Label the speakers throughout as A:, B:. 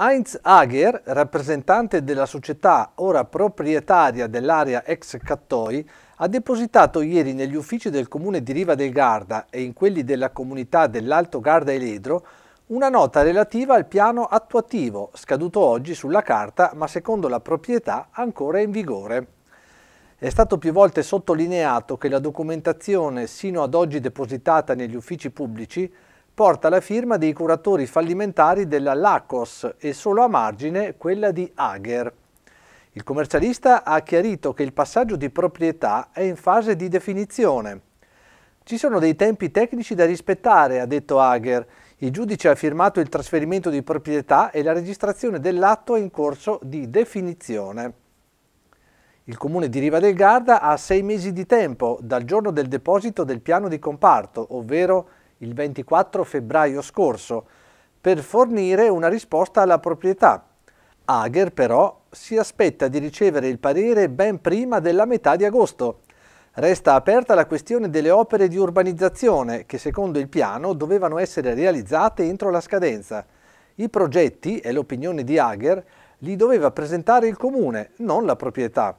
A: Heinz Hager, rappresentante della società ora proprietaria dell'area ex Cattoi, ha depositato ieri negli uffici del comune di Riva del Garda e in quelli della comunità dell'Alto Garda e Ledro una nota relativa al piano attuativo, scaduto oggi sulla carta ma secondo la proprietà ancora in vigore. È stato più volte sottolineato che la documentazione sino ad oggi depositata negli uffici pubblici porta la firma dei curatori fallimentari della Lacos e solo a margine quella di Ager. Il commercialista ha chiarito che il passaggio di proprietà è in fase di definizione. Ci sono dei tempi tecnici da rispettare, ha detto Ager. Il giudice ha firmato il trasferimento di proprietà e la registrazione dell'atto è in corso di definizione. Il comune di Riva del Garda ha sei mesi di tempo dal giorno del deposito del piano di comparto, ovvero il 24 febbraio scorso per fornire una risposta alla proprietà. Hager però si aspetta di ricevere il parere ben prima della metà di agosto. Resta aperta la questione delle opere di urbanizzazione che secondo il piano dovevano essere realizzate entro la scadenza. I progetti, è l'opinione di Hager, li doveva presentare il comune, non la proprietà.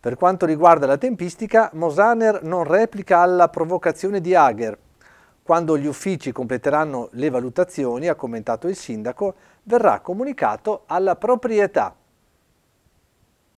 A: Per quanto riguarda la tempistica, Mosaner non replica alla provocazione di Hager, quando gli uffici completeranno le valutazioni, ha commentato il sindaco, verrà comunicato alla proprietà